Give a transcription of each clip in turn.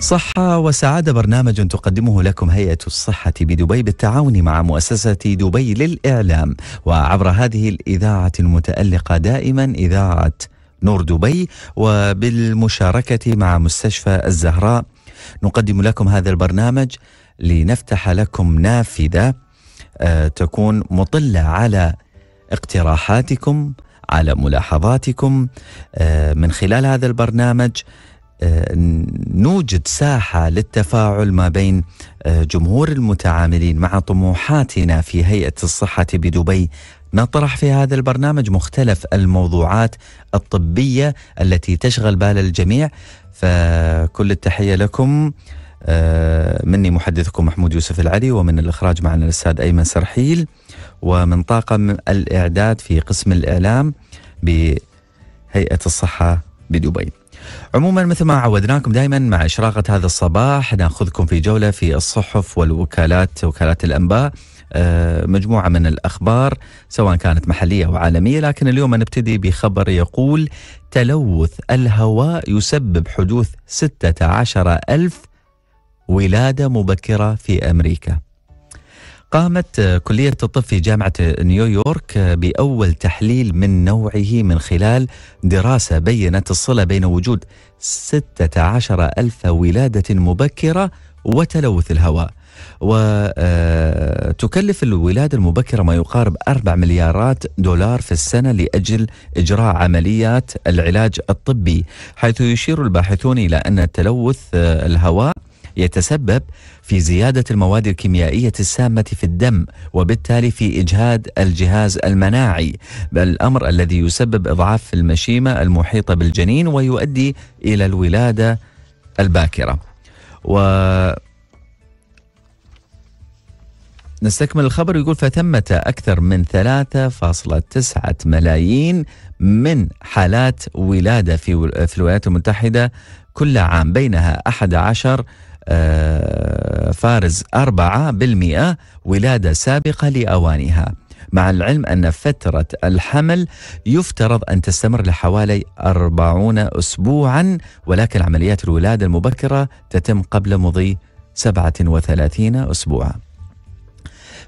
صحة وسعادة برنامج تقدمه لكم هيئة الصحة بدبي بالتعاون مع مؤسسة دبي للإعلام وعبر هذه الإذاعة المتألقة دائما إذاعة نور دبي وبالمشاركة مع مستشفى الزهراء نقدم لكم هذا البرنامج لنفتح لكم نافذة آه، تكون مطلة على اقتراحاتكم على ملاحظاتكم آه، من خلال هذا البرنامج آه، نوجد ساحه للتفاعل ما بين آه، جمهور المتعاملين مع طموحاتنا في هيئه الصحه بدبي نطرح في هذا البرنامج مختلف الموضوعات الطبيه التي تشغل بال الجميع فكل التحيه لكم آه، مني محدثكم محمود يوسف العلي ومن الإخراج معنا الأستاذ أيمن سرحيل ومن طاقم الإعداد في قسم الإعلام بهيئة الصحة بدبي عموما مثل ما عودناكم دائما مع إشراقة هذا الصباح ناخذكم في جولة في الصحف والوكالات وكالات الأنباء آه، مجموعة من الأخبار سواء كانت محلية أو عالمية لكن اليوم نبتدي بخبر يقول تلوث الهواء يسبب حدوث 16 ألف ولادة مبكرة في أمريكا قامت آه, كلية الطب في جامعة آه, نيويورك آه, بأول تحليل من نوعه من خلال دراسة بينت الصلة بين وجود 16 ألف ولادة مبكرة وتلوث الهواء وتكلف الولادة المبكرة ما يقارب 4 مليارات دولار في السنة لأجل إجراء عمليات العلاج الطبي حيث يشير الباحثون إلى أن تلوث الهواء يتسبب في زيادة المواد الكيميائية السامة في الدم وبالتالي في إجهاد الجهاز المناعي بل الأمر الذي يسبب إضعاف المشيمة المحيطة بالجنين ويؤدي إلى الولادة الباكرة و نستكمل الخبر يقول فثمة أكثر من 3.9 ملايين من حالات ولادة في الولايات المتحدة كل عام بينها 11 آه، فارز 4% ولادة سابقة لأوانها مع العلم أن فترة الحمل يفترض أن تستمر لحوالي 40 أسبوعا ولكن عمليات الولادة المبكرة تتم قبل مضي 37 أسبوعا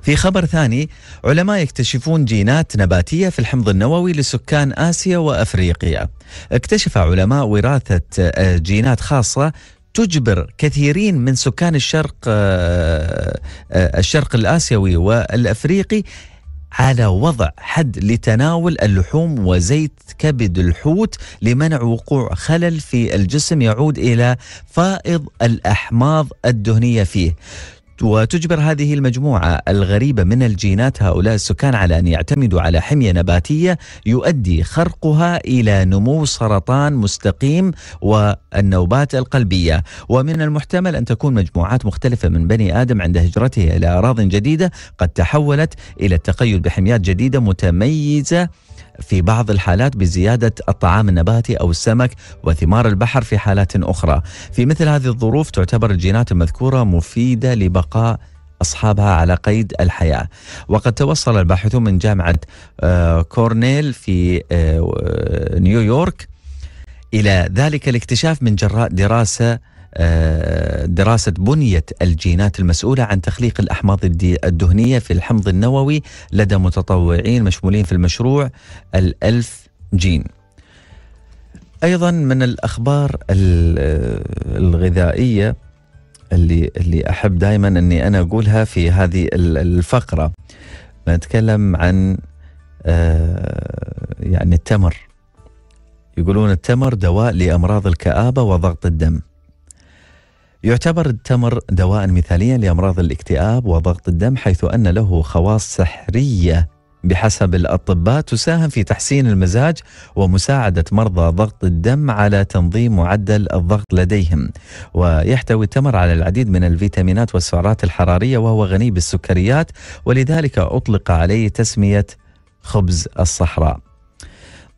في خبر ثاني علماء يكتشفون جينات نباتية في الحمض النووي لسكان آسيا وأفريقيا اكتشف علماء وراثة آه، جينات خاصة تجبر كثيرين من سكان الشرق آه، آه، الشرق الاسيوي والافريقي على وضع حد لتناول اللحوم وزيت كبد الحوت لمنع وقوع خلل في الجسم يعود الى فائض الاحماض الدهنيه فيه. وتجبر هذه المجموعة الغريبة من الجينات هؤلاء السكان على أن يعتمدوا على حمية نباتية يؤدي خرقها إلى نمو سرطان مستقيم والنوبات القلبية ومن المحتمل أن تكون مجموعات مختلفة من بني آدم عند هجرته إلى أراض جديدة قد تحولت إلى التقيد بحميات جديدة متميزة في بعض الحالات بزيادة الطعام النباتي أو السمك وثمار البحر في حالات أخرى في مثل هذه الظروف تعتبر الجينات المذكورة مفيدة لبقاء أصحابها على قيد الحياة وقد توصل الباحثون من جامعة آه، كورنيل في آه، آه، نيويورك إلى ذلك الاكتشاف من جراء دراسة آه، دراسة بنية الجينات المسؤولة عن تخليق الأحماض الدهنية في الحمض النووي لدى متطوعين مشمولين في المشروع الألف جين أيضا من الأخبار آه، الغذائية اللي اللي أحب دائما أني أنا أقولها في هذه الفقرة نتكلم عن آه، يعني التمر يقولون التمر دواء لأمراض الكآبة وضغط الدم يعتبر التمر دواء مثاليا لامراض الاكتئاب وضغط الدم حيث ان له خواص سحريه بحسب الاطباء تساهم في تحسين المزاج ومساعده مرضى ضغط الدم على تنظيم معدل الضغط لديهم ويحتوي التمر على العديد من الفيتامينات والسعرات الحراريه وهو غني بالسكريات ولذلك اطلق عليه تسميه خبز الصحراء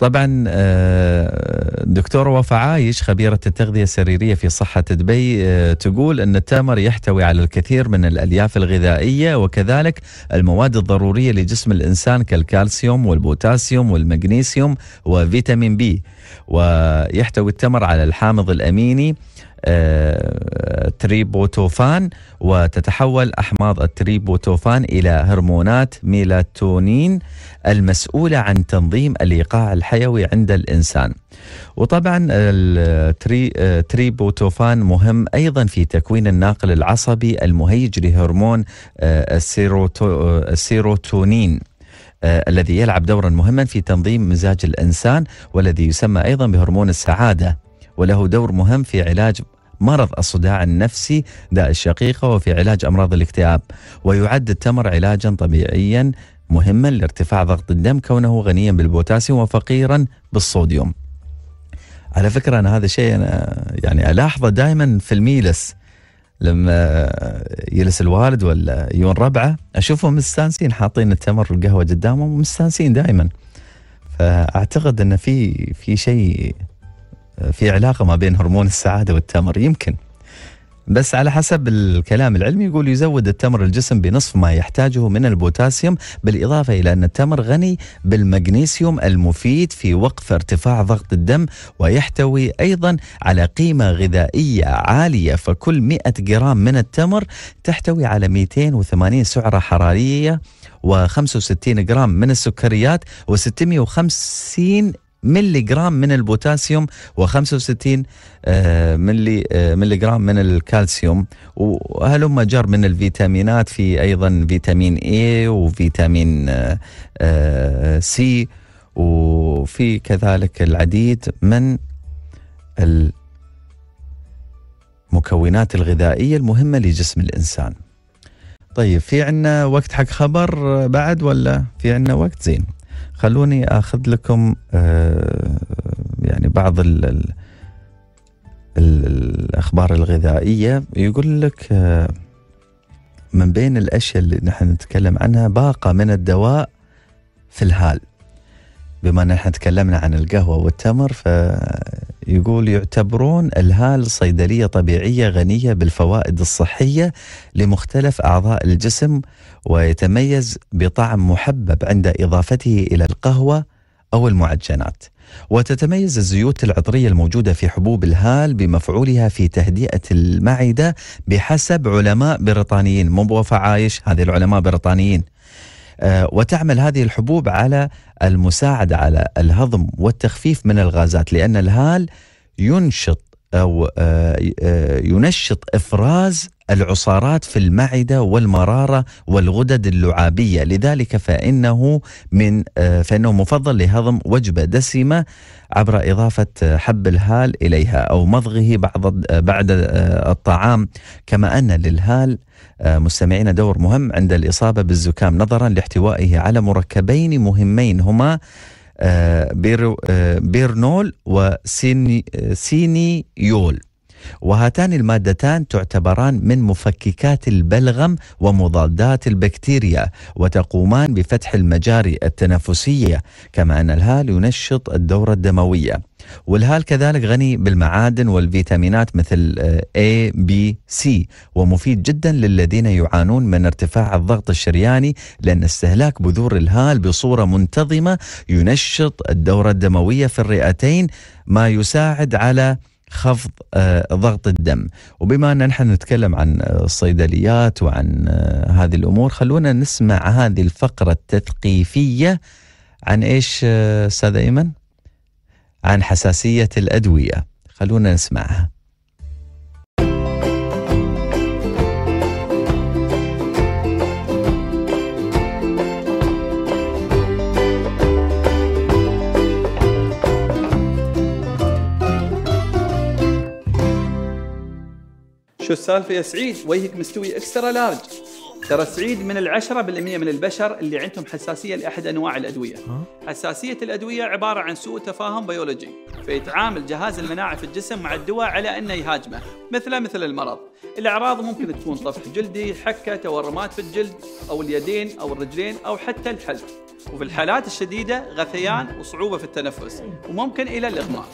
طبعا آه، دكتور وفاء عايش خبيرة التغذية السريرية في صحة دبي آه، تقول أن التمر يحتوي على الكثير من الألياف الغذائية وكذلك المواد الضرورية لجسم الإنسان كالكالسيوم والبوتاسيوم والمغنيسيوم وفيتامين بي ويحتوي التمر على الحامض الاميني آه، تريبوتوفان وتتحول احماض التريبوتوفان الى هرمونات ميلاتونين المسؤوله عن تنظيم الايقاع الحيوي عند الانسان. وطبعا التريبوتوفان آه، مهم ايضا في تكوين الناقل العصبي المهيج لهرمون آه، السيروتونين. آه، الذي يلعب دورا مهما في تنظيم مزاج الانسان والذي يسمى ايضا بهرمون السعاده وله دور مهم في علاج مرض الصداع النفسي داء الشقيقه وفي علاج امراض الاكتئاب ويعد التمر علاجا طبيعيا مهما لارتفاع ضغط الدم كونه غنيا بالبوتاسيوم وفقيرا بالصوديوم على فكره انا هذا الشيء انا يعني الاحظه دائما في الميلس لما يجلس الوالد ولا يون ربعه اشوفهم مستانسين حاطين التمر والقهوه قدامهم مستانسين دائما فاعتقد ان في في شيء في علاقه ما بين هرمون السعاده والتمر يمكن بس على حسب الكلام العلمي يقول يزود التمر الجسم بنصف ما يحتاجه من البوتاسيوم بالإضافة إلى أن التمر غني بالمغنيسيوم المفيد في وقف ارتفاع ضغط الدم ويحتوي أيضا على قيمة غذائية عالية فكل 100 جرام من التمر تحتوي على 280 سعرة حرارية و65 جرام من السكريات و650 ملي جرام من البوتاسيوم و65 آه، ملي آه، ملي جرام من الكالسيوم وهلم جر من الفيتامينات في ايضا فيتامين اي وفيتامين سي آه، وفي كذلك العديد من المكونات الغذائيه المهمه لجسم الانسان. طيب في عندنا وقت حق خبر بعد ولا في عندنا وقت زين خلوني اخذ لكم آه، يعني بعض الـ الـ الاخبار الغذائيه يقول لك آه، من بين الاشياء اللي نحن نتكلم عنها باقه من الدواء في الهال بما ان احنا تكلمنا عن القهوه والتمر فيقول يعتبرون الهال صيدليه طبيعيه غنيه بالفوائد الصحيه لمختلف اعضاء الجسم ويتميز بطعم محبب عند اضافته الى القهوه او المعجنات. وتتميز الزيوت العطريه الموجوده في حبوب الهال بمفعولها في تهدئه المعده بحسب علماء بريطانيين مو عايش هذه العلماء بريطانيين آه، وتعمل هذه الحبوب على المساعدة على الهضم والتخفيف من الغازات لأن الهال ينشط أو آه، آه، ينشط إفراز العصارات في المعدة والمرارة والغدد اللعابية لذلك فإنه من آه، فإنه مفضل لهضم وجبة دسمة عبر إضافة حب الهال إليها أو مضغه آه، بعد بعد آه، الطعام كما أن للهال مستمعين دور مهم عند الإصابة بالزكام نظرا لاحتوائه على مركبين مهمين هما بيرنول وسينيول وهاتان المادتان تعتبران من مفككات البلغم ومضادات البكتيريا وتقومان بفتح المجاري التنفسيه كما ان الهال ينشط الدوره الدمويه والهال كذلك غني بالمعادن والفيتامينات مثل آه، A, B, C ومفيد جدا للذين يعانون من ارتفاع الضغط الشرياني لأن استهلاك بذور الهال بصورة منتظمة ينشط الدورة الدموية في الرئتين ما يساعد على خفض آه، ضغط الدم وبما أن نحن نتكلم عن آه، الصيدليات وعن آه، هذه الأمور خلونا نسمع هذه الفقرة التثقيفية عن إيش أستاذ أيمن؟ عن حساسية الأدوية خلونا نسمعها شو السالفه يا سعيد وجهك مستوي اكسترا لارج ترى سعيد من العشرة بالمئة من البشر اللي عندهم حساسية لأحد أنواع الأدوية حساسية الأدوية عبارة عن سوء تفاهم بيولوجي فيتعامل جهاز المناعة في الجسم مع الدواء على أنه يهاجمه مثله مثل المرض الأعراض ممكن تكون طفح جلدي حكة تورمات في الجلد أو اليدين أو الرجلين أو حتى الحلق وفي الحالات الشديدة غثيان وصعوبة في التنفس وممكن إلى الإغماء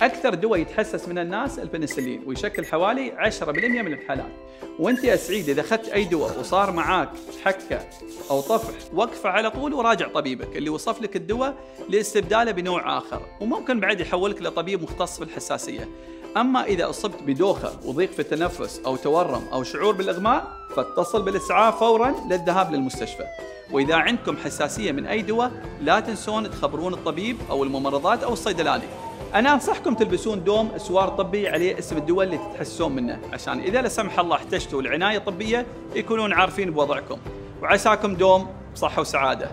أكثر دواء يتحسس من الناس البنسلين ويشكل حوالي 10% من الحالات وانت يا سعيد إذا أخذت أي دواء وصار معاك حكة أو طفح وقفه على طول وراجع طبيبك اللي وصف لك الدواء لاستبداله بنوع آخر وممكن بعد يحولك لطبيب مختص في الحساسية أما إذا أصبت بدوخة وضيق في التنفس أو تورم أو شعور بالإغماء فاتصل بالإسعاف فورا للذهاب للمستشفى وإذا عندكم حساسية من أي دواء لا تنسون تخبرون الطبيب أو الممرضات أو الصيدلاني أنا أنصحكم تلبسون دوم سوار طبي عليه اسم الدواء اللي تتحسون منه عشان إذا لا سمح الله احتجتوا العنايه الطبيه يكونون عارفين بوضعكم وعساكم دوم بصحة وسعادة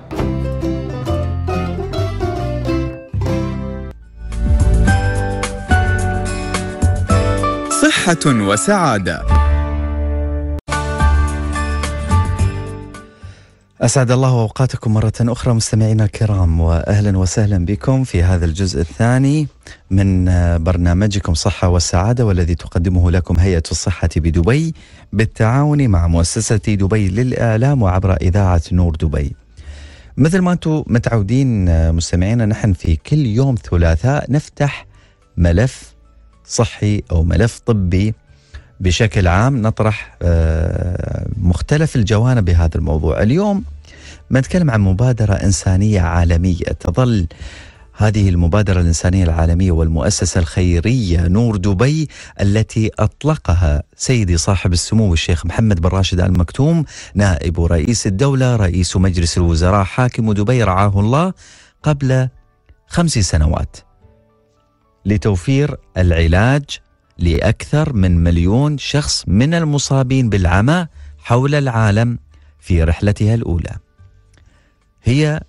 صحة وسعادة أسعد الله أوقاتكم مرة أخرى مستمعينا الكرام وأهلا وسهلا بكم في هذا الجزء الثاني من برنامجكم صحة والسعادة والذي تقدمه لكم هيئة الصحة بدبي بالتعاون مع مؤسسة دبي للإعلام وعبر إذاعة نور دبي مثل ما أنتم متعودين مستمعينا نحن في كل يوم ثلاثاء نفتح ملف صحي أو ملف طبي بشكل عام نطرح آه، مختلف الجوانب بهذا الموضوع اليوم ما نتكلم عن مبادرة إنسانية عالمية تظل هذه المبادرة الإنسانية العالمية والمؤسسة الخيرية نور دبي التي أطلقها سيدي صاحب السمو الشيخ محمد بن راشد آل مكتوم نائب رئيس الدولة رئيس مجلس الوزراء حاكم دبي رعاه الله قبل خمس سنوات لتوفير العلاج لأكثر من مليون شخص من المصابين بالعمى حول العالم في رحلتها الأولى. هي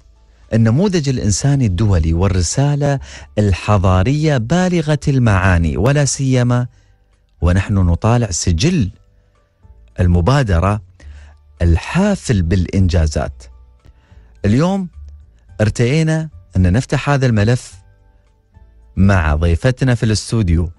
النموذج الإنساني الدولي والرسالة الحضارية بالغة المعاني ولا سيما ونحن نطالع سجل المبادرة الحافل بالإنجازات. اليوم ارتئينا أن نفتح هذا الملف مع ضيفتنا في الاستوديو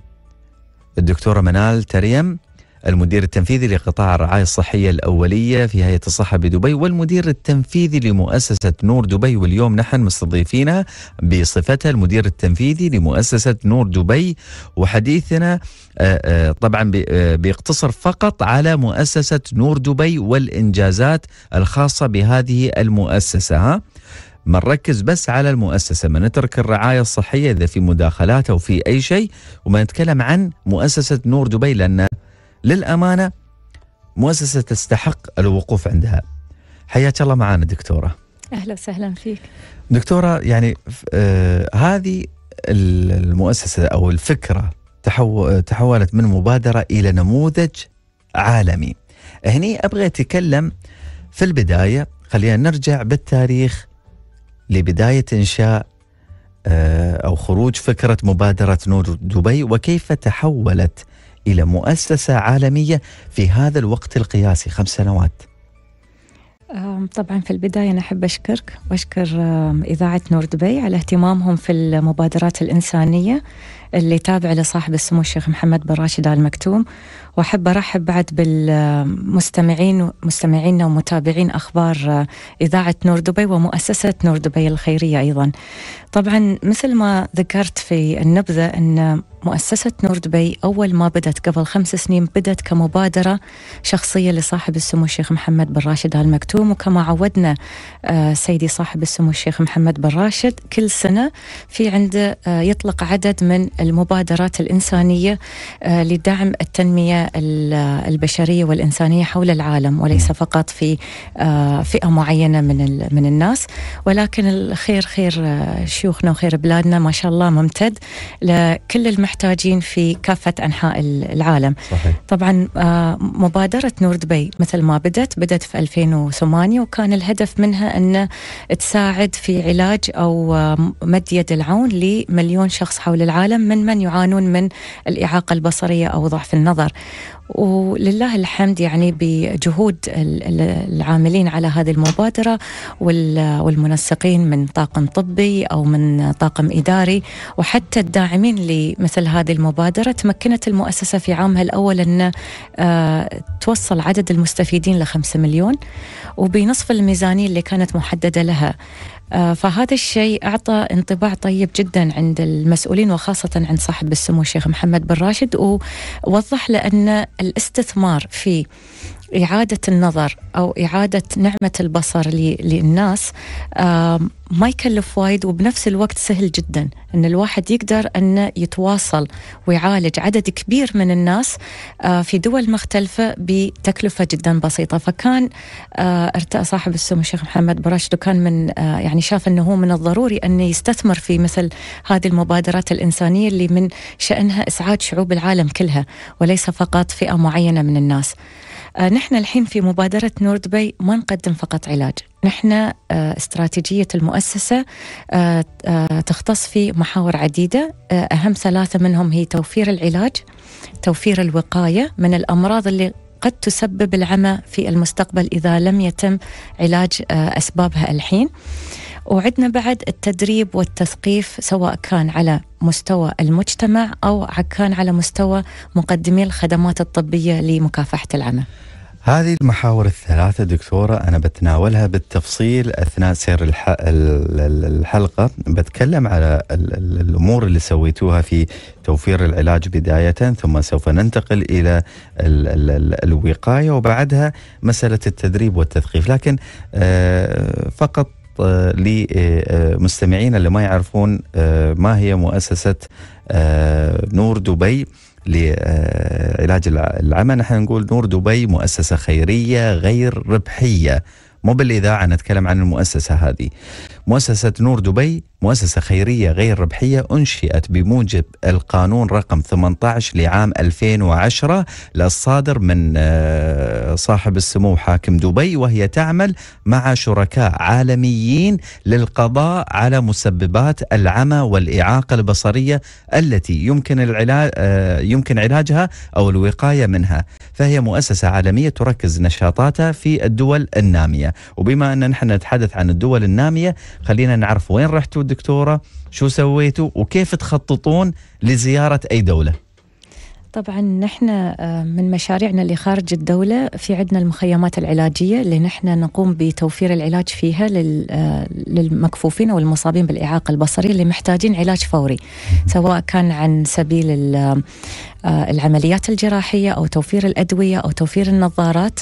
الدكتورة منال تريم المدير التنفيذي لقطاع الرعاية الصحية الأولية في هيئة الصحة بدبي والمدير التنفيذي لمؤسسة نور دبي واليوم نحن مستضيفينها بصفتها المدير التنفيذي لمؤسسة نور دبي وحديثنا آه، آه، طبعا آه، بيقتصر فقط على مؤسسة نور دبي والإنجازات الخاصة بهذه المؤسسة ها؟ ما نركز بس على المؤسسه ما نترك الرعايه الصحيه اذا في مداخلات او في اي شيء وما نتكلم عن مؤسسه نور دبي لان للامانه مؤسسه تستحق الوقوف عندها حياك الله معانا دكتوره اهلا وسهلا فيك دكتوره يعني آه هذه المؤسسه او الفكره تحولت من مبادره الى نموذج عالمي هني ابغى اتكلم في البدايه خلينا نرجع بالتاريخ لبدايه انشاء آه، او خروج فكره مبادره نور دبي وكيف تحولت الى مؤسسه عالميه في هذا الوقت القياسي خمس سنوات. طبعا في البداية أنا أحب أشكرك وأشكر إذاعة نور دبي على اهتمامهم في المبادرات الإنسانية اللي تابع لصاحب السمو الشيخ محمد بن راشد آل مكتوم واحب ارحب بعد بالمستمعين مستمعينا ومتابعين اخبار اذاعه نور دبي ومؤسسه نور دبي الخيريه ايضا. طبعا مثل ما ذكرت في النبذه ان مؤسسة نور دبي أول ما بدت قبل خمس سنين بدت كمبادرة شخصية لصاحب السمو الشيخ محمد بن راشد آل مكتوم وكما عودنا آه، سيدي صاحب السمو الشيخ محمد بن راشد كل سنة في عنده آه، يطلق عدد من المبادرات الإنسانية آه، لدعم التنمية البشريه والانسانيه حول العالم وليس فقط في آه، فئه معينه من من الناس ولكن الخير خير آه، شيوخنا وخير بلادنا ما شاء الله ممتد لكل المحتاجين في كافه انحاء العالم. صحيح. طبعا آه، مبادره نور دبي مثل ما بدت بدت في 2008 وكان الهدف منها ان تساعد في علاج او مد يد العون لمليون شخص حول العالم من من يعانون من الاعاقه البصريه او ضعف النظر ولله الحمد يعني بجهود العاملين على هذه المبادرة والمنسقين من طاقم طبي أو من طاقم إداري وحتى الداعمين لمثل هذه المبادرة تمكنت المؤسسة في عامها الأول أن آه، توصل عدد المستفيدين لخمسة مليون وبنصف الميزانية اللي كانت محددة لها آه، فهذا الشيء أعطى انطباع طيب جدا عند المسؤولين وخاصة عند صاحب السمو الشيخ محمد بن راشد ووضح لأن الاستثمار في إعادة النظر أو إعادة نعمة البصر للناس ما يكلف وايد وبنفس الوقت سهل جدا أن الواحد يقدر أن يتواصل ويعالج عدد كبير من الناس في دول مختلفة بتكلفة جدا بسيطة فكان ارتأى صاحب السمو الشيخ محمد براشد وكان من يعني شاف أنه هو من الضروري أن يستثمر في مثل هذه المبادرات الإنسانية اللي من شأنها إسعاد شعوب العالم كلها وليس فقط فئة معينة من الناس آه، نحن الحين في مبادرة نورد باي ما نقدم فقط علاج نحن آه، استراتيجية المؤسسة آه، تختص في محاور عديدة أهم ثلاثة منهم هي توفير العلاج توفير الوقاية من الأمراض اللي قد تسبب العمى في المستقبل إذا لم يتم علاج أسبابها الحين وعدنا بعد التدريب والتثقيف سواء كان على مستوى المجتمع أو كان على مستوى مقدمي الخدمات الطبية لمكافحة العمى هذه المحاور الثلاثة دكتورة أنا بتناولها بالتفصيل أثناء سير الحلقة بتكلم على الأمور اللي سويتوها في توفير العلاج بداية ثم سوف ننتقل إلى الوقاية وبعدها مسألة التدريب والتثقيف لكن آه، فقط لمستمعينا آه، اللي ما يعرفون آه، ما هي مؤسسة آه، نور دبي لعلاج العمى نحن نقول نور دبي مؤسسة خيرية غير ربحية مو بالإذاعة نتكلم عن المؤسسة هذه مؤسسة نور دبي مؤسسة خيرية غير ربحية أنشئت بموجب القانون رقم 18 لعام 2010 للصادر من آه، صاحب السمو حاكم دبي وهي تعمل مع شركاء عالميين للقضاء على مسببات العمى والإعاقة البصرية التي يمكن العلاج آه، يمكن علاجها أو الوقاية منها فهي مؤسسة عالمية تركز نشاطاتها في الدول النامية وبما أن نحن نتحدث عن الدول النامية خلينا نعرف وين رحتوا دكتورة شو سويتوا وكيف تخططون لزيارة أي دولة طبعا نحن آه، من مشاريعنا اللي خارج الدولة في عندنا المخيمات العلاجية اللي نحن نقوم بتوفير العلاج فيها آه، للمكفوفين أو المصابين بالإعاقة البصرية اللي محتاجين علاج فوري سواء كان عن سبيل آه، العمليات الجراحية أو توفير الأدوية أو توفير النظارات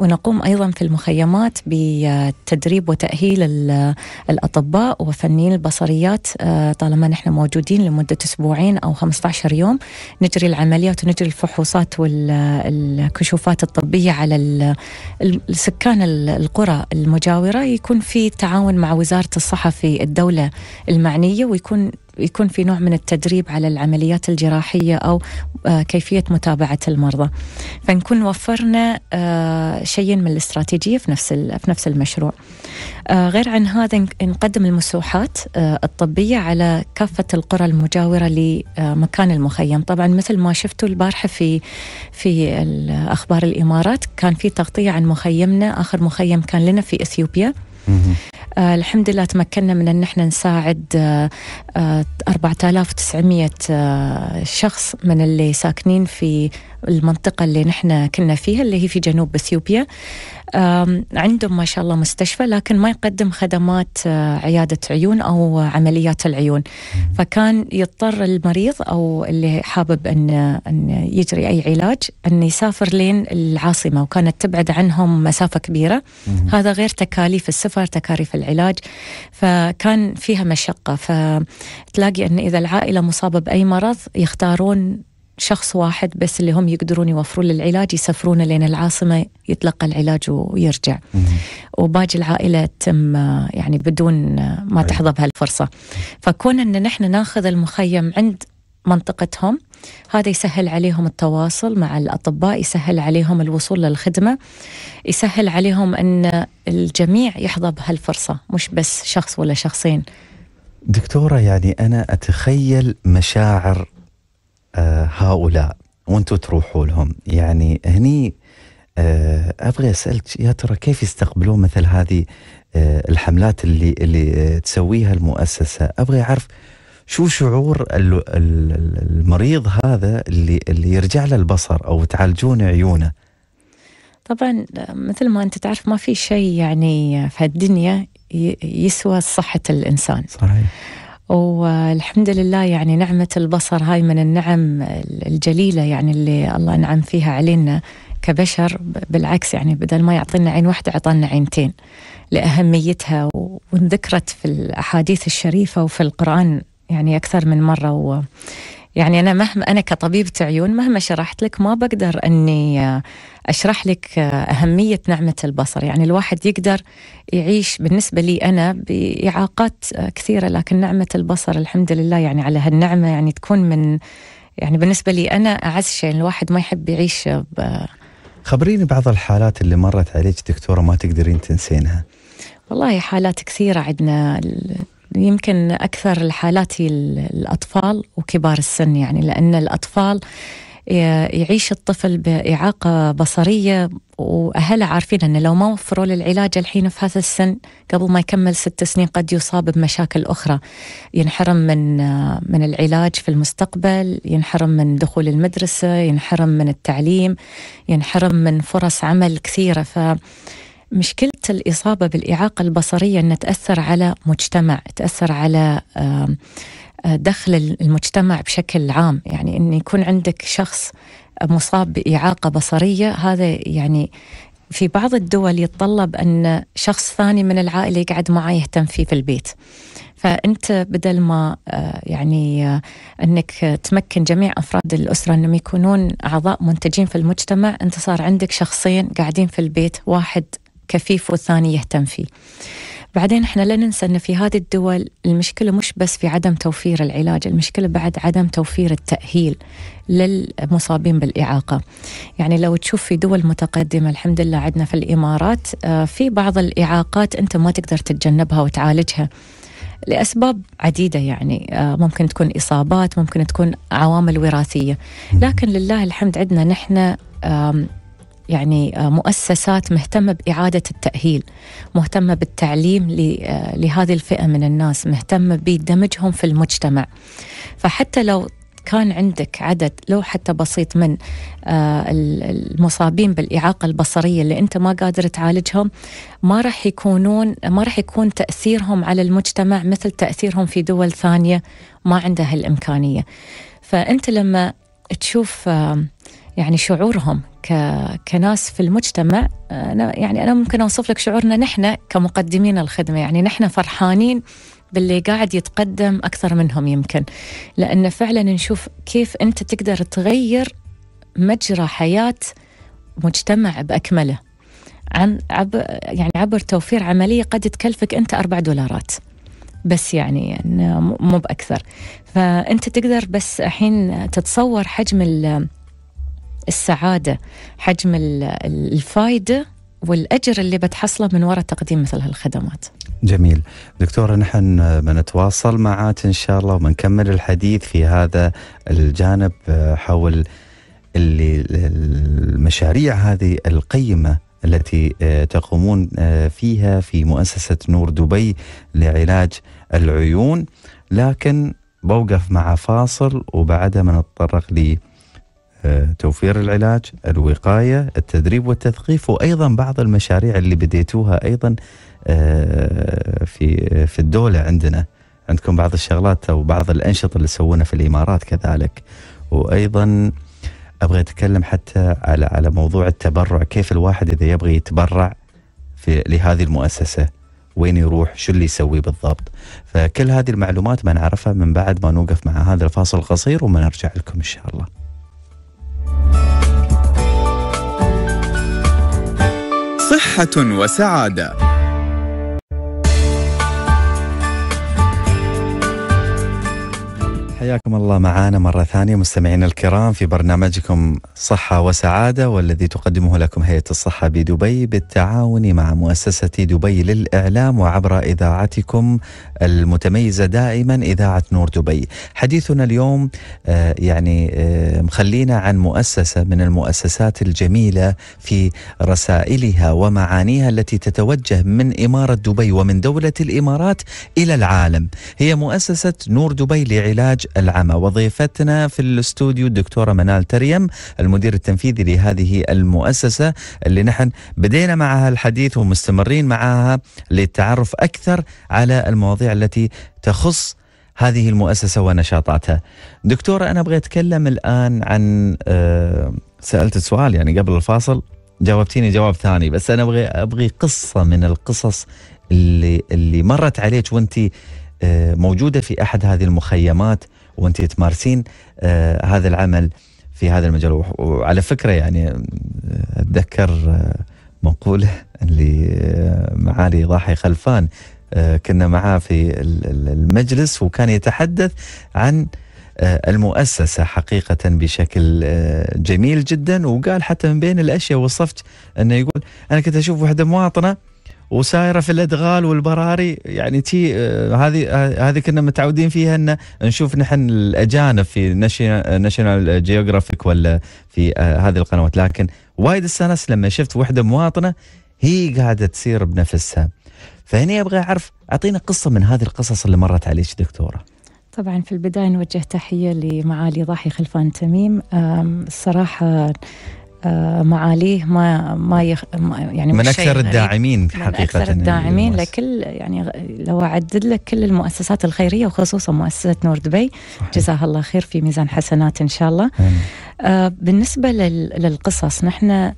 ونقوم ايضا في المخيمات بتدريب وتاهيل الاطباء وفنيين البصريات آه، طالما نحن موجودين لمده اسبوعين او 15 يوم نجري العمليات ونجري الفحوصات والكشوفات الطبيه على سكان القرى المجاوره يكون في تعاون مع وزاره الصحه في الدوله المعنيه ويكون يكون في نوع من التدريب على العمليات الجراحية أو آه، كيفية متابعة المرضى فنكون وفرنا آه، شيء من الاستراتيجية في نفس في نفس المشروع آه، غير عن هذا نقدم المسوحات الطبية على كافة القرى المجاورة لمكان المخيم طبعا مثل ما شفتوا البارحة في في أخبار الإمارات كان في تغطية عن مخيمنا آخر مخيم كان لنا في إثيوبيا آه الحمد لله تمكنا من ان احنا نساعد آه آه 4900 آه شخص من اللي ساكنين في المنطقة اللي نحن كنا فيها اللي هي في جنوب اثيوبيا عندهم ما شاء الله مستشفى لكن ما يقدم خدمات آه، عيادة عيون أو عمليات العيون فكان يضطر المريض أو اللي حابب أن, أن يجري أي علاج أن يسافر لين العاصمة وكانت تبعد عنهم مسافة كبيرة هذا غير تكاليف السفر تكاليف العلاج فكان فيها مشقة فتلاقي أن إذا العائلة مصابة بأي مرض يختارون شخص واحد بس اللي هم يقدرون يوفرون للعلاج يسافرون لين العاصمة يتلقى العلاج ويرجع وباقي العائلة تم يعني بدون ما أيوة. تحظى بهالفرصة فكون أن نحن ناخذ المخيم عند منطقتهم هذا يسهل عليهم التواصل مع الأطباء يسهل عليهم الوصول للخدمة يسهل عليهم أن الجميع يحظى بهالفرصة مش بس شخص ولا شخصين دكتورة يعني أنا أتخيل مشاعر آه، هؤلاء وانتم تروحوا لهم يعني هني آه، ابغى اسالك يا ترى كيف يستقبلون مثل هذه آه، الحملات اللي اللي تسويها المؤسسه ابغى اعرف شو شعور المريض هذا اللي اللي يرجع له البصر او تعالجون عيونه طبعا مثل ما انت تعرف ما في شيء يعني في الدنيا يسوى صحه الانسان صحيح والحمد لله يعني نعمة البصر هاي من النعم الجليلة يعني اللي الله نعم فيها علينا كبشر بالعكس يعني بدل ما يعطينا عين واحدة عطانا عينتين لأهميتها وانذكرت في الأحاديث الشريفة وفي القرآن يعني أكثر من مرة و يعني أنا مهما أنا كطبيبة عيون مهما شرحت لك ما بقدر أني آه، أشرح لك آه، أهمية نعمة البصر يعني الواحد يقدر يعيش بالنسبة لي أنا بإعاقات آه، كثيرة لكن نعمة البصر الحمد لله يعني على هالنعمة يعني تكون من يعني بالنسبة لي أنا أعز شيء الواحد ما يحب يعيش ب... خبريني بعض الحالات اللي مرت عليك دكتورة ما تقدرين تنسينها والله حالات كثيرة عندنا يمكن أكثر الحالات هي الأطفال وكبار السن يعني لأن الأطفال يعيش الطفل بإعاقة بصرية وأهله عارفين أنه لو ما وفروا له العلاج الحين في هذا السن قبل ما يكمل ست سنين قد يصاب بمشاكل أخرى ينحرم من من العلاج في المستقبل ينحرم من دخول المدرسة ينحرم من التعليم ينحرم من فرص عمل كثيرة ف مشكلة الإصابة بالإعاقة البصرية أن تأثر على مجتمع تأثر على آه، دخل المجتمع بشكل عام يعني أن يكون عندك شخص مصاب بإعاقة بصرية هذا يعني في بعض الدول يتطلب أن شخص ثاني من العائلة يقعد معاه يهتم فيه في البيت فأنت بدل ما آه، يعني آه، أنك تمكن جميع أفراد الأسرة أنهم يكونون أعضاء منتجين في المجتمع أنت صار عندك شخصين قاعدين في البيت واحد كفيف والثاني يهتم فيه بعدين احنا لا ننسى ان في هذه الدول المشكله مش بس في عدم توفير العلاج، المشكله بعد عدم توفير التاهيل للمصابين بالاعاقه. يعني لو تشوف في دول متقدمه الحمد لله عندنا في الامارات آه، في بعض الاعاقات انت ما تقدر تتجنبها وتعالجها. لأسباب عديدة يعني آه، ممكن تكون إصابات ممكن تكون عوامل وراثية لكن لله الحمد عندنا نحن يعني آه، مؤسسات مهتمة بإعادة التأهيل مهتمة بالتعليم آه، لهذه الفئة من الناس مهتمة بدمجهم في المجتمع فحتى لو كان عندك عدد لو حتى بسيط من آه، المصابين بالإعاقة البصرية اللي أنت ما قادر تعالجهم ما راح يكونون ما راح يكون تأثيرهم على المجتمع مثل تأثيرهم في دول ثانية ما عندها الإمكانية فأنت لما تشوف يعني شعورهم كناس في المجتمع آه، أنا يعني أنا ممكن أوصف لك شعورنا نحن كمقدمين الخدمة يعني نحن فرحانين باللي قاعد يتقدم أكثر منهم يمكن لأن فعلا نشوف كيف أنت تقدر تغير مجرى حياة مجتمع بأكمله عن عب يعني عبر توفير عملية قد تكلفك أنت أربع دولارات بس يعني, يعني مو بأكثر فأنت تقدر بس الحين تتصور حجم السعاده حجم الفائده والاجر اللي بتحصله من وراء تقديم مثل هالخدمات. جميل. دكتوره نحن بنتواصل معات ان شاء الله وبنكمل الحديث في هذا الجانب آه، حول اللي المشاريع هذه القيمه التي آه، تقومون آه، فيها في مؤسسه نور دبي لعلاج العيون لكن بوقف مع فاصل وبعدها بنتطرق توفير العلاج الوقاية التدريب والتثقيف وأيضا بعض المشاريع اللي بديتوها أيضا آه، في في الدولة عندنا عندكم بعض الشغلات أو بعض الأنشطة اللي سوونها في الإمارات كذلك وأيضا أبغى أتكلم حتى على على موضوع التبرع كيف الواحد إذا يبغى يتبرع في لهذه المؤسسة وين يروح شو اللي يسوي بالضبط فكل هذه المعلومات ما نعرفها من بعد ما نوقف مع هذا الفاصل القصير وما نرجع لكم إن شاء الله صحة وسعادة حياكم الله معانا مرة ثانية مستمعينا الكرام في برنامجكم صحة وسعادة والذي تقدمه لكم هيئة الصحة بدبي بالتعاون مع مؤسسة دبي للإعلام وعبر إذاعتكم المتميزة دائما إذاعة نور دبي حديثنا اليوم آه، يعني آه، مخلينا عن مؤسسة من المؤسسات الجميلة في رسائلها ومعانيها التي تتوجه من إمارة دبي ومن دولة الإمارات إلى العالم هي مؤسسة نور دبي لعلاج العمى وضيفتنا في الاستوديو الدكتورة منال تريم المدير التنفيذي لهذه المؤسسة اللي نحن بدينا معها الحديث ومستمرين معها للتعرف أكثر على المواضيع التي تخص هذه المؤسسة ونشاطاتها دكتورة أنا أبغى أتكلم الآن عن آه، سألت سؤال يعني قبل الفاصل جاوبتيني جواب ثاني بس أنا أبغي أبغي قصة من القصص اللي اللي مرت عليك وأنت آه، موجودة في أحد هذه المخيمات وانت تمارسين آه، هذا العمل في هذا المجال وعلى فكره يعني آه، اتذكر آه، مقوله لمعالي ضاحي خلفان كنا معاه في المجلس وكان يتحدث عن المؤسسه حقيقه بشكل جميل جدا وقال حتى من بين الاشياء وصفت انه يقول انا كنت اشوف وحده مواطنه وسايره في الادغال والبراري يعني تي آه، هذه آه، هذه كنا متعودين فيها ان نشوف نحن الاجانب في ناشيونال آه، جيوغرافيك ولا في هذه القنوات لكن وايد استانست لما شفت وحده مواطنه هي قاعده تسير بنفسها فهني ابغى اعرف اعطينا قصه من هذه القصص اللي مرت عليك دكتوره طبعا في البدايه نوجه تحيه لمعالي ضاحي خلفان تميم الصراحه آه، معاليه ما ما يخ يعني من اكثر الداعمين حقيقه من اكثر الداعمين لكل يعني لو اعدد لك كل المؤسسات الخيريه وخصوصا مؤسسه نور دبي جزاها الله خير في ميزان حسنات ان شاء الله مم. آه، بالنسبه للقصص نحن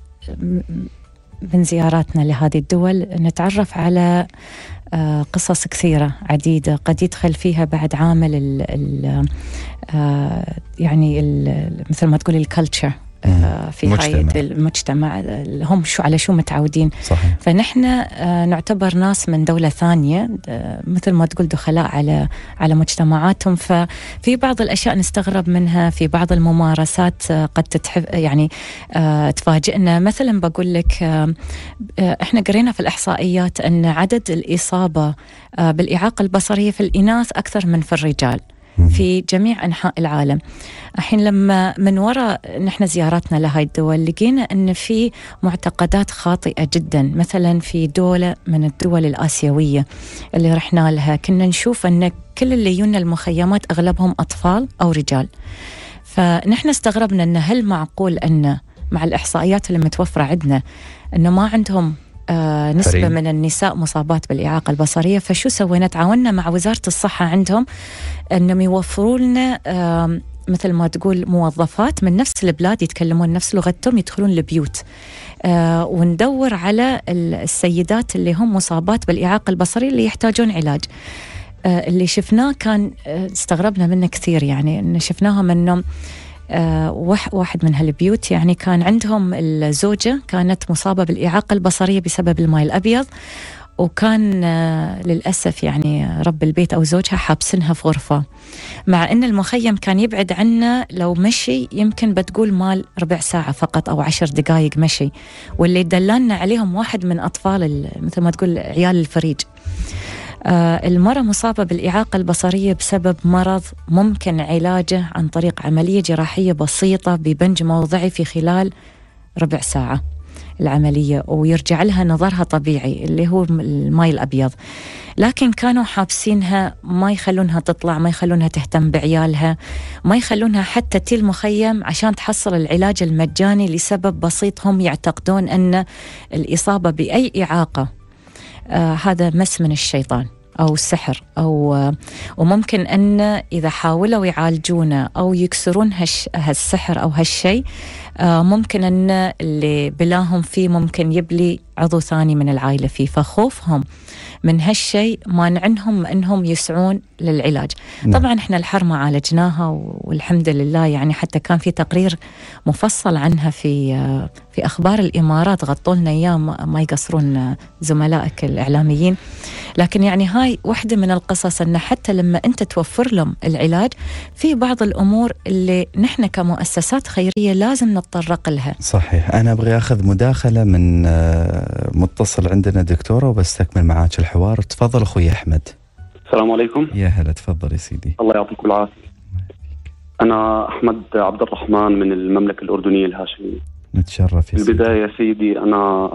من زياراتنا لهذه الدول نتعرف على آه، قصص كثيرة عديدة قد يدخل فيها بعد عامل الـ الـ يعني الـ مثل ما تقول الكلتشر آه، في هاي المجتمع هم شو على شو متعودين صحيح. فنحن آه، نعتبر ناس من دولة ثانية مثل ما تقول دخلاء على على مجتمعاتهم ففي بعض الأشياء نستغرب منها في بعض الممارسات آه، قد تتحف يعني تفاجئنا مثلا بقول لك احنا قرينا في الإحصائيات أن عدد الإصابة بالإعاقة البصرية في الإناث أكثر من في الرجال في جميع أنحاء العالم الحين لما من وراء نحن زياراتنا لهاي الدول لقينا أن في معتقدات خاطئة جدا مثلا في دولة من الدول الآسيوية اللي رحنا لها كنا نشوف أن كل اللي يجون المخيمات أغلبهم أطفال أو رجال فنحن استغربنا أن هل معقول أن مع الإحصائيات اللي متوفرة عندنا أنه ما عندهم آه نسبة فريق. من النساء مصابات بالإعاقة البصرية فشو سوينا تعاوننا مع وزارة الصحة عندهم أنهم يوفروا لنا آه مثل ما تقول موظفات من نفس البلاد يتكلمون نفس لغتهم يدخلون البيوت آه وندور على السيدات اللي هم مصابات بالإعاقة البصرية اللي يحتاجون علاج آه اللي شفناه كان آه، استغربنا منه كثير يعني إن شفناهم أنهم آه، واحد من هالبيوت يعني كان عندهم الزوجة كانت مصابة بالإعاقة البصرية بسبب الماء الأبيض وكان آه، للأسف يعني رب البيت أو زوجها حابسنها في غرفة مع أن المخيم كان يبعد عنا لو مشي يمكن بتقول مال ربع ساعة فقط أو عشر دقايق مشي واللي دلنا عليهم واحد من أطفال مثل ما تقول عيال الفريج آه، المرأة مصابة بالإعاقة البصرية بسبب مرض ممكن علاجه عن طريق عملية جراحية بسيطة ببنج موضعي في خلال ربع ساعة العملية ويرجع لها نظرها طبيعي اللي هو الماي الأبيض لكن كانوا حابسينها ما يخلونها تطلع ما يخلونها تهتم بعيالها ما يخلونها حتى تي المخيم عشان تحصل العلاج المجاني لسبب بسيط هم يعتقدون أن الإصابة بأي إعاقة آه هذا مس من الشيطان أو السحر أو وممكن أن إذا حاولوا يعالجونا أو يكسرون هالسحر أو هالشيء آه، ممكن أن اللي بلاهم فيه ممكن يبلي عضو ثاني من العائلة فيه فخوفهم من هالشيء مانعنهم أنهم يسعون للعلاج نعم. طبعا احنا الحرمة عالجناها والحمد لله يعني حتى كان في تقرير مفصل عنها في آه، في أخبار الإمارات غطوا لنا إياه ما يقصرون زملائك الإعلاميين لكن يعني هاي واحدة من القصص أن حتى لما أنت توفر لهم العلاج في بعض الأمور اللي نحن كمؤسسات خيرية لازم نتطرق لها صحيح أنا أبغي أخذ مداخلة من آه، متصل عندنا دكتورة وبستكمل معاك الحوار تفضل أخوي أحمد السلام عليكم يا هلا تفضل يا سيدي الله يعطيكم العافية أنا أحمد عبد الرحمن من المملكة الأردنية الهاشمية نتشرف يا سيدي البداية يا سيدي أنا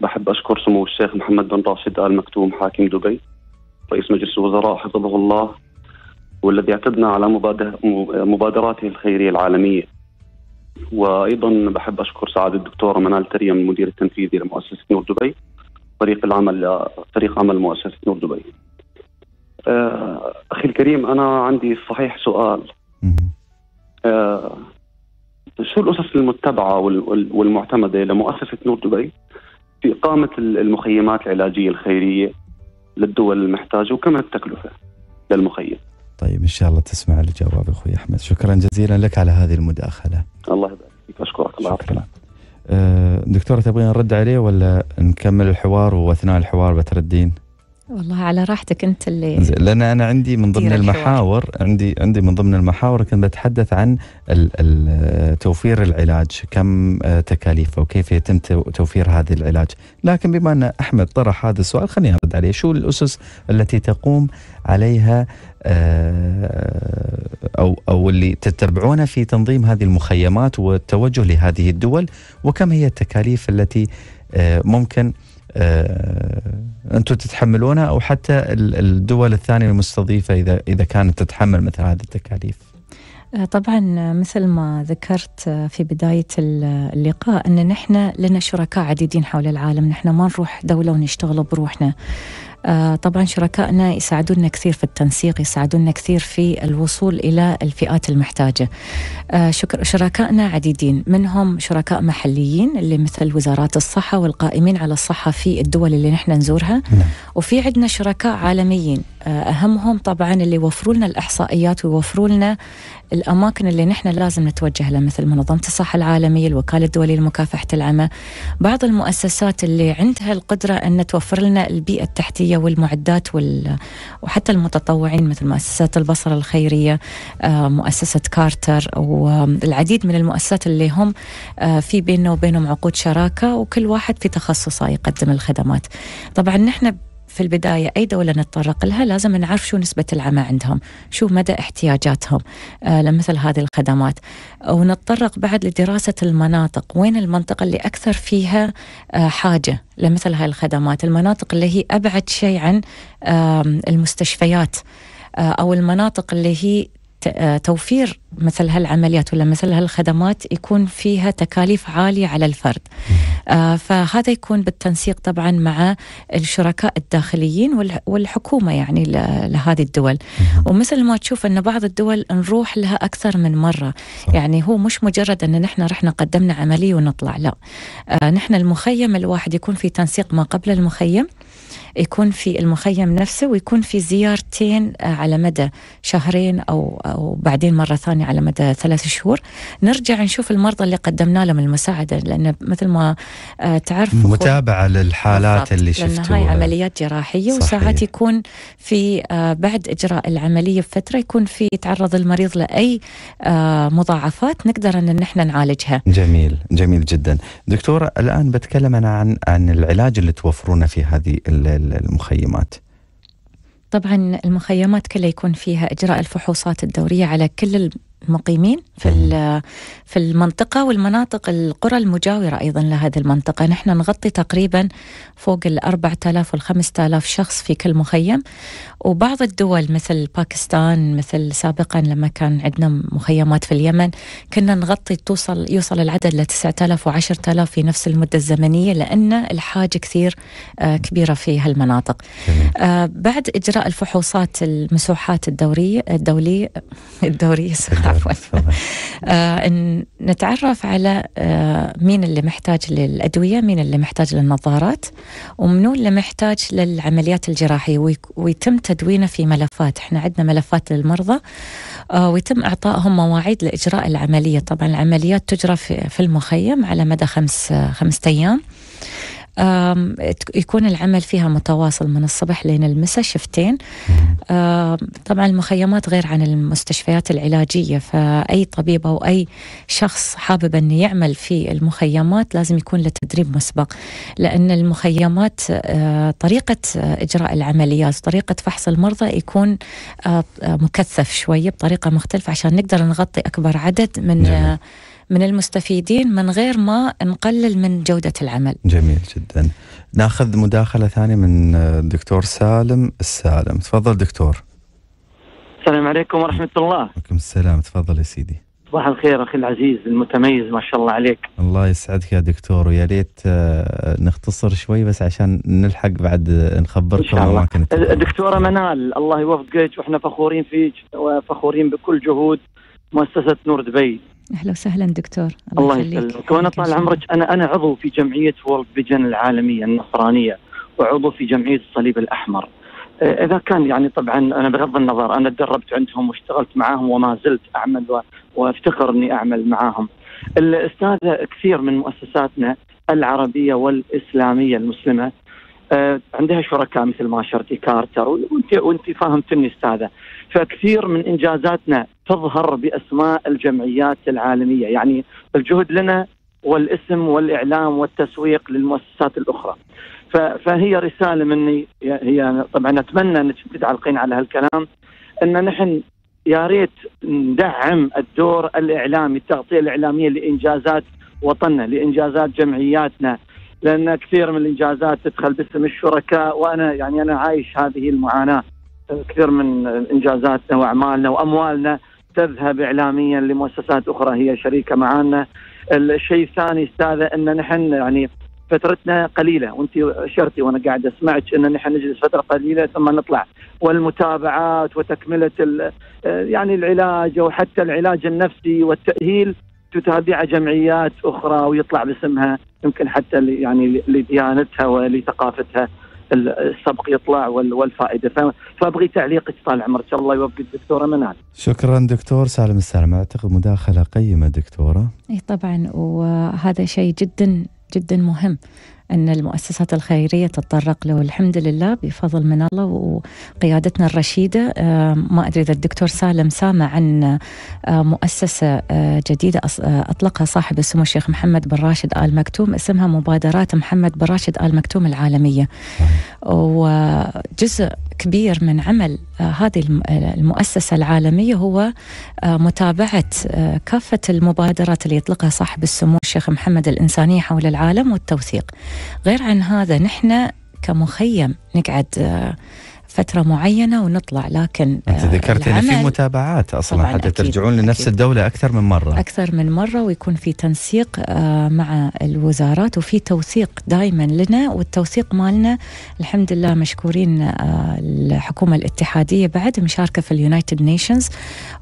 بحب أشكر سمو الشيخ محمد بن راشد آل مكتوم حاكم دبي رئيس مجلس الوزراء حفظه الله والذي اعتدنا على مبادراته الخيرية العالمية وايضا بحب اشكر سعاده الدكتوره منال تريم المدير التنفيذي لمؤسسه نور دبي فريق العمل فريق عمل مؤسسه نور دبي. آه، اخي الكريم انا عندي صحيح سؤال. أه شو الاسس المتبعه والمعتمده لمؤسسه نور دبي في اقامه المخيمات العلاجيه الخيريه للدول المحتاجه وكم التكلفه للمخيم؟ طيب ان شاء الله تسمع الجواب اخوي احمد شكرا جزيلا لك على هذه المداخله الله يبارك فيك اشكرك الله شكرا أه دكتوره تبغين نرد عليه ولا نكمل الحوار واثناء الحوار بتردين؟ والله على راحتك انت اللي لان انا عندي من ضمن المحاور عندي عندي من ضمن المحاور كنت بتحدث عن توفير العلاج كم آه، تكاليفه وكيف يتم توفير هذا العلاج لكن بما ان احمد طرح هذا السؤال خليني ارد عليه شو الاسس التي تقوم عليها آه، او او اللي تتبعونها في تنظيم هذه المخيمات والتوجه لهذه الدول وكم هي التكاليف التي آه، ممكن آه، انتم تتحملونها او حتى الدول الثانيه المستضيفه اذا اذا كانت تتحمل مثل هذه التكاليف؟ آه، طبعا آه، مثل ما ذكرت في بداية اللقاء أن نحن لنا شركاء عديدين حول العالم نحن ما نروح دولة ونشتغل بروحنا آه، طبعا شركائنا يساعدونا كثير في التنسيق يساعدونا كثير في الوصول إلى الفئات المحتاجة آه، شكر شركائنا عديدين منهم شركاء محليين اللي مثل وزارات الصحة والقائمين على الصحة في الدول اللي نحن نزورها نعم. وفي عندنا شركاء عالميين اهمهم طبعا اللي يوفروا لنا الاحصائيات ويوفروا لنا الاماكن اللي نحن لازم نتوجه لها مثل منظمه الصحه العالميه، الوكاله الدوليه لمكافحه العمى، بعض المؤسسات اللي عندها القدره ان توفر لنا البيئه التحتيه والمعدات وال... وحتى المتطوعين مثل مؤسسات البصره الخيريه، آه، مؤسسه كارتر والعديد من المؤسسات اللي هم آه، في بيننا وبينهم عقود شراكه وكل واحد في تخصصه يقدم الخدمات. طبعا نحن في البداية أي دولة نتطرق لها لازم نعرف شو نسبة العمى عندهم شو مدى احتياجاتهم آه، لمثل هذه الخدمات ونتطرق بعد لدراسة المناطق وين المنطقة اللي أكثر فيها آه، حاجة لمثل هاي الخدمات المناطق اللي هي أبعد شيء عن المستشفيات آه، أو المناطق اللي هي آه، توفير مثل هالعمليات ولا مثل هالخدمات يكون فيها تكاليف عالية على الفرد آه، فهذا يكون بالتنسيق طبعا مع الشركاء الداخليين والحكومة يعني لهذه الدول ومثل ما تشوف أن بعض الدول نروح لها أكثر من مرة يعني هو مش مجرد أن نحن رحنا قدمنا عملية ونطلع لا آه، نحن المخيم الواحد يكون في تنسيق ما قبل المخيم يكون في المخيم نفسه ويكون في زيارتين آه، على مدى شهرين أو, أو بعدين مرة ثانية على مدى ثلاث شهور نرجع نشوف المرضى اللي قدمنا لهم المساعدة لأن مثل ما آه، تعرف متابعة للحالات اللي شفتوها هاي عمليات جراحية وساعات يكون في آه، بعد إجراء العملية بفترة يكون في يتعرض المريض لأي مضاعفات نقدر أن نحن نعالجها جميل جميل جدا دكتوره الآن بتكلم أنا عن عن العلاج اللي توفرونه في هذه المخيمات طبعا المخيمات كلها يكون فيها اجراء الفحوصات الدوريه على كل المقيمين في في المنطقه والمناطق القرى المجاوره ايضا لهذه المنطقه، نحن نغطي تقريبا فوق ال 4000 وال 5000 شخص في كل مخيم وبعض الدول مثل باكستان مثل سابقا لما كان عندنا مخيمات في اليمن كنا نغطي توصل يوصل العدد ل 9000 و10000 في نفس المده الزمنيه لان الحاجه كثير آه، كبيره في هالمناطق. آه، بعد اجراء الفحوصات المسوحات الدوريه الدوليه الدوريه عفوا آه، نتعرف على مين اللي محتاج للادويه، مين اللي محتاج للنظارات ومنو اللي محتاج للعمليات الجراحيه ويتم تدوينه في ملفات احنا عندنا ملفات للمرضى آه، ويتم اعطائهم مواعيد لاجراء العمليه طبعا العمليات تجرى في المخيم على مدى خمس خمسة ايام يكون العمل فيها متواصل من الصبح لين المساء شفتين طبعا المخيمات غير عن المستشفيات العلاجية فأي طبيب أو أي شخص حابب أن يعمل في المخيمات لازم يكون له تدريب مسبق لأن المخيمات آه، طريقة آه، إجراء العمليات طريقة فحص المرضى يكون آه، مكثف شوية بطريقة مختلفة عشان نقدر نغطي أكبر عدد من نعم. من المستفيدين من غير ما نقلل من جودة العمل جميل جدا ناخذ مداخلة ثانية من الدكتور سالم السالم تفضل دكتور السلام عليكم ورحمة الله وعليكم السلام تفضل يا سيدي صباح الخير أخي العزيز المتميز ما شاء الله عليك الله يسعدك يا دكتور ويا ليت آه، نختصر شوي بس عشان نلحق بعد نخبركم أماكن دكتورة منال الله يوفقك وإحنا فخورين فيك وفخورين بكل جهود مؤسسة نور دبي اهلا وسهلا دكتور الله, يسلمك وانا طال عمرك انا انا عضو في جمعيه وورلد فيجن العالميه النصرانيه وعضو في جمعيه الصليب الاحمر آه، اذا كان يعني طبعا انا بغض النظر انا تدربت عندهم واشتغلت معاهم وما زلت اعمل وافتخر اني اعمل معاهم. الاستاذه كثير من مؤسساتنا العربيه والاسلاميه المسلمه آه، عندها شركاء مثل ما شرتي كارتر وانت وانت فاهمتني استاذه فكثير من انجازاتنا تظهر باسماء الجمعيات العالميه يعني الجهد لنا والاسم والاعلام والتسويق للمؤسسات الاخرى فهي رساله مني هي طبعا اتمنى انك تعلقين على هالكلام ان نحن يا ريت ندعم الدور الاعلامي التغطيه الاعلاميه لانجازات وطننا لانجازات جمعياتنا لان كثير من الانجازات تدخل باسم الشركاء وانا يعني انا عايش هذه المعاناه كثير من انجازاتنا واعمالنا واموالنا تذهب اعلاميا لمؤسسات اخرى هي شريكه معانا الشيء الثاني استاذه ان نحن يعني فترتنا قليله وانت اشرتي وانا قاعد اسمعك ان نحن نجلس فتره قليله ثم نطلع والمتابعات وتكمله يعني العلاج او حتى العلاج النفسي والتاهيل تتابع جمعيات اخرى ويطلع باسمها يمكن حتى يعني لديانتها ولثقافتها السبق يطلع والفائده فابغي تعليقك طال عمرك الله يوفق الدكتوره منال. شكرا دكتور سالم السالم اعتقد مداخله قيمه دكتوره. اي طبعا وهذا شيء جدا جدا مهم أن المؤسسات الخيرية تتطرق له الحمد لله بفضل من الله وقيادتنا الرشيدة آه، ما أدري إذا الدكتور سالم سامع عن آه، مؤسسة آه، جديدة أطلقها صاحب السمو الشيخ محمد بن راشد آل مكتوم اسمها مبادرات محمد بن راشد آل مكتوم العالمية وجزء كبير من عمل هذه المؤسسة العالمية هو متابعة كافة المبادرات اللي يطلقها صاحب السمو الشيخ محمد الإنسانية حول العالم والتوثيق غير عن هذا نحن كمخيم نقعد آه، فتره معينه ونطلع لكن انت آه، ذكرت ان في متابعات اصلا حتى ترجعون لنفس أكيد الدوله اكثر من مره اكثر من مره ويكون في تنسيق آه، مع الوزارات وفي توثيق دائما لنا والتوثيق مالنا الحمد لله مشكورين آه، الحكومه الاتحاديه بعد مشاركه في اليونايتد نيشنز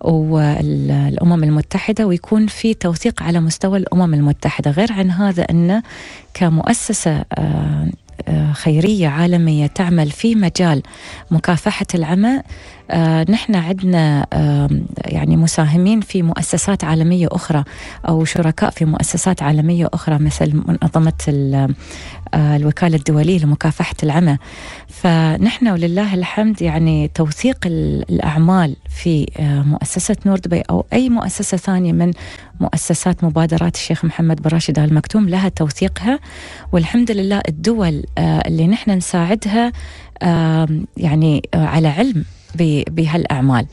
والامم المتحده ويكون في توثيق على مستوى الامم المتحده غير عن هذا ان كمؤسسه خيريه عالميه تعمل في مجال مكافحه العمى آه، نحن عندنا يعني مساهمين في مؤسسات عالمية أخرى أو شركاء في مؤسسات عالمية أخرى مثل منظمة آه، الوكالة الدولية لمكافحة العمى فنحن ولله الحمد يعني توثيق الأعمال في آه، مؤسسة نور دبي أو أي مؤسسة ثانية من مؤسسات مبادرات الشيخ محمد بن راشد آل مكتوم لها توثيقها والحمد لله الدول اللي نحن نساعدها يعني على علم بهالاعمال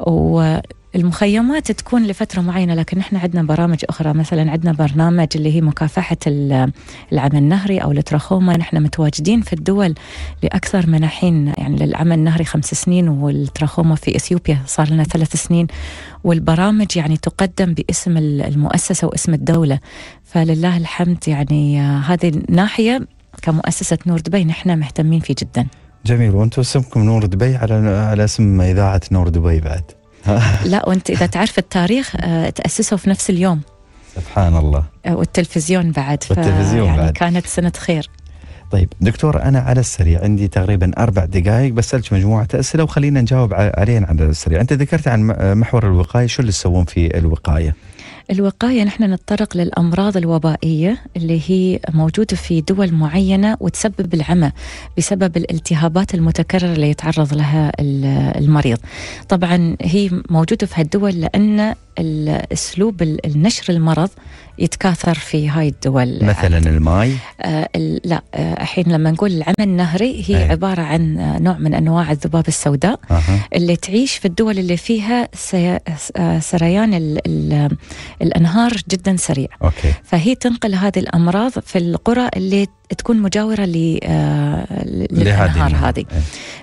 والمخيمات تكون لفتره معينه لكن احنا عندنا برامج اخرى مثلا عندنا برنامج اللي هي مكافحه العمل النهري او التراخوما نحن متواجدين في الدول لاكثر من حين يعني للعمل النهري خمس سنين والتراخوما في اثيوبيا صار لنا ثلاث سنين والبرامج يعني تقدم باسم المؤسسه واسم الدوله فلله الحمد يعني آه، هذه الناحيه كمؤسسه نور دبي نحن مهتمين فيه جدا جميل وانتم اسمكم نور دبي على على اسم اذاعه نور دبي بعد لا وانت اذا تعرف التاريخ آه، تاسسوا في نفس اليوم سبحان الله آه، والتلفزيون بعد والتلفزيون يعني بعد كانت سنه خير طيب دكتور انا على السريع عندي تقريبا اربع دقائق بسالك مجموعه اسئله وخلينا نجاوب عليهم على السريع، انت ذكرت عن محور الوقايه، شو اللي تسوون في الوقايه؟ الوقايه نحن نتطرق للامراض الوبائيه اللي هي موجوده في دول معينه وتسبب العمى بسبب الالتهابات المتكرره اللي يتعرض لها المريض. طبعا هي موجوده في هالدول لان الاسلوب النشر المرض يتكاثر في هاي الدول مثلا الماي آه لا آه، الحين آه لما نقول العمى النهري هي أي. عباره عن نوع من انواع الذباب السوداء أه. اللي تعيش في الدول اللي فيها آه، سريان الانهار جدا سريع أوكي. فهي تنقل هذه الامراض في القرى اللي تكون مجاوره آه، للانهار هذه إيه.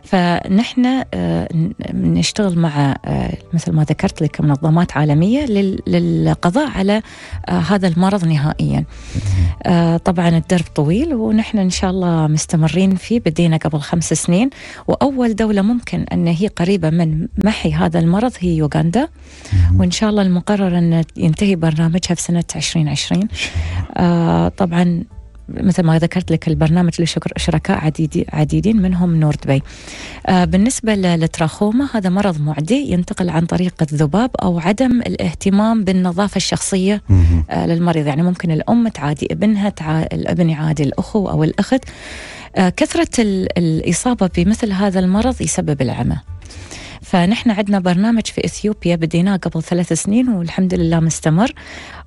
فنحن آه، نشتغل مع آه، مثل ما ذكرت لك منظمات عالميه للقضاء على هذا المرض نهائيا إيه. طبعا الدرب طويل ونحن ان شاء الله مستمرين فيه بدينا قبل خمس سنين واول دوله ممكن ان هي قريبه من محي هذا المرض هي يوغندا وان شاء الله المقرر ان ينتهي برنامجها في سنه 2020 طبعا مثل ما ذكرت لك البرنامج شركاء عديد عديدين منهم نور دبي آه، بالنسبة للتراخومة هذا مرض معدي ينتقل عن طريق الذباب أو عدم الاهتمام بالنظافة الشخصية آه، للمريض يعني ممكن الأم تعادي ابنها الابن يعادي الأخو أو الأخت آه، كثرة الإصابة بمثل هذا المرض يسبب العمى فنحن عندنا برنامج في اثيوبيا بديناه قبل ثلاث سنين والحمد لله مستمر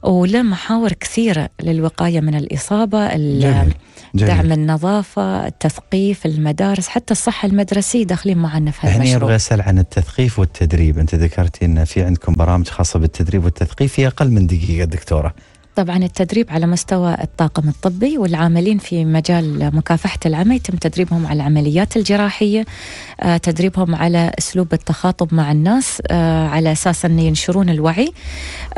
وله محاور كثيره للوقايه من الاصابه جميل. جميل. دعم النظافه، التثقيف، المدارس، حتى الصحه المدرسيه داخلين معنا في هذا المشروع. ابغى اسال عن التثقيف والتدريب، انت ذكرتي ان في عندكم برامج خاصه بالتدريب والتثقيف في اقل من دقيقه دكتوره. طبعا التدريب على مستوى الطاقم الطبي والعاملين في مجال مكافحة العمى يتم تدريبهم على العمليات الجراحية آه، تدريبهم على أسلوب التخاطب مع الناس آه، على أساس أن ينشرون الوعي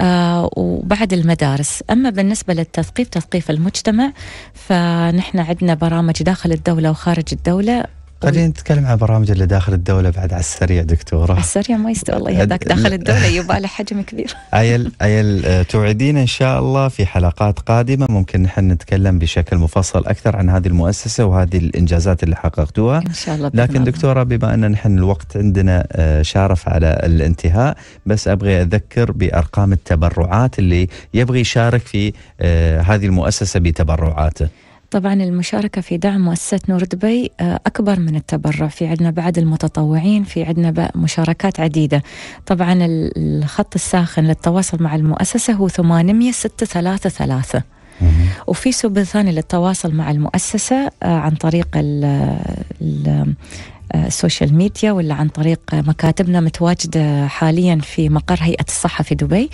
آه، وبعد المدارس أما بالنسبة للتثقيف تثقيف المجتمع فنحن عندنا برامج داخل الدولة وخارج الدولة خلينا طيب. نتكلم عن برامج اللي داخل الدولة بعد على السريع دكتورة على السريع ما يستوى الله يهداك داخل الدولة له حجم كبير عيل عيل آه، توعدين إن شاء الله في حلقات قادمة ممكن نحن نتكلم بشكل مفصل أكثر عن هذه المؤسسة وهذه الإنجازات اللي حققتوها إن شاء الله لكن دكتورة بما أن نحن الوقت عندنا آه، شارف على الانتهاء بس أبغي أذكر بأرقام التبرعات اللي يبغي يشارك في آه، هذه المؤسسة بتبرعاته طبعا المشاركة في دعم مؤسسة نور دبي آه، أكبر من التبرع في عندنا بعد المتطوعين في عندنا مشاركات عديدة طبعا الخط الساخن للتواصل مع المؤسسة هو 8633 وفي سبل ثاني للتواصل مع المؤسسة آه، عن طريق ال ال السوشيال آه، ميديا ولا عن طريق مكاتبنا متواجدة آه، حاليا في مقر هيئة الصحة في دبي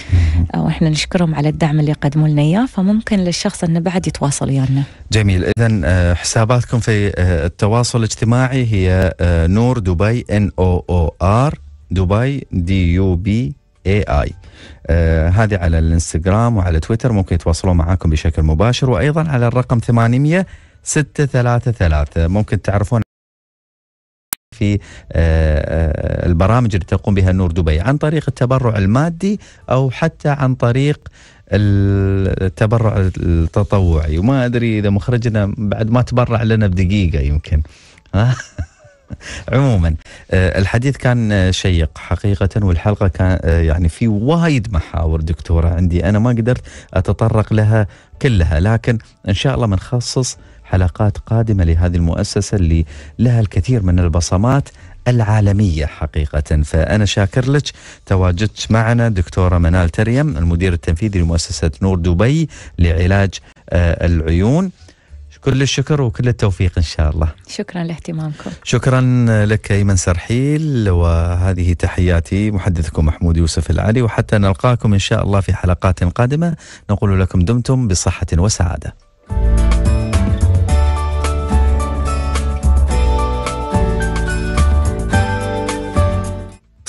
آه، وإحنا نشكرهم على الدعم اللي قدموا لنا إياه فممكن للشخص أنه بعد يتواصل ويانا جميل إذا حساباتكم في التواصل الاجتماعي هي نور دبي ان او او ار دبي دي يو بي اي اي آه هذه على الانستغرام وعلى تويتر ممكن يتواصلون معاكم بشكل مباشر وايضا على الرقم 800 633 ممكن تعرفون في آه، آه، البرامج اللي تقوم بها نور دبي عن طريق التبرع المادي او حتى عن طريق التبرع التطوعي وما ادري اذا مخرجنا بعد ما تبرع لنا بدقيقه يمكن عموما آه، الحديث كان شيق حقيقة والحلقة كان يعني في وايد محاور دكتورة عندي أنا ما قدرت أتطرق لها كلها لكن إن شاء الله بنخصص حلقات قادمة لهذه المؤسسة اللي لها الكثير من البصمات العالمية حقيقة فأنا شاكر لك تواجدت معنا دكتورة منال تريم المدير التنفيذي لمؤسسة نور دبي لعلاج آه، العيون كل الشكر وكل التوفيق ان شاء الله. شكرا لاهتمامكم. شكرا لك ايمن سرحيل وهذه تحياتي محدثكم محمود يوسف العلي وحتى نلقاكم ان شاء الله في حلقات قادمه نقول لكم دمتم بصحه وسعاده.